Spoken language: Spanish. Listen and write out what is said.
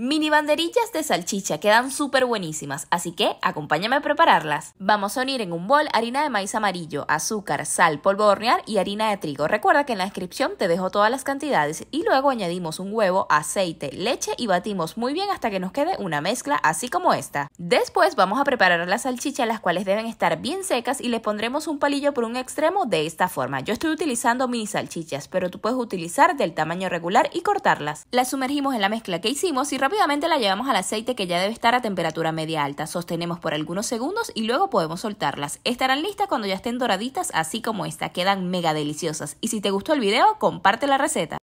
Mini banderillas de salchicha quedan súper buenísimas, así que acompáñame a prepararlas. Vamos a unir en un bol harina de maíz amarillo, azúcar, sal, polvo de hornear y harina de trigo. Recuerda que en la descripción te dejo todas las cantidades y luego añadimos un huevo, aceite, leche y batimos muy bien hasta que nos quede una mezcla así como esta. Después vamos a preparar las salchichas las cuales deben estar bien secas y le pondremos un palillo por un extremo de esta forma. Yo estoy utilizando mini salchichas, pero tú puedes utilizar del tamaño regular y cortarlas. Las sumergimos en la mezcla que hicimos y Rápidamente la llevamos al aceite que ya debe estar a temperatura media alta. Sostenemos por algunos segundos y luego podemos soltarlas. Estarán listas cuando ya estén doraditas así como esta. Quedan mega deliciosas. Y si te gustó el video, comparte la receta.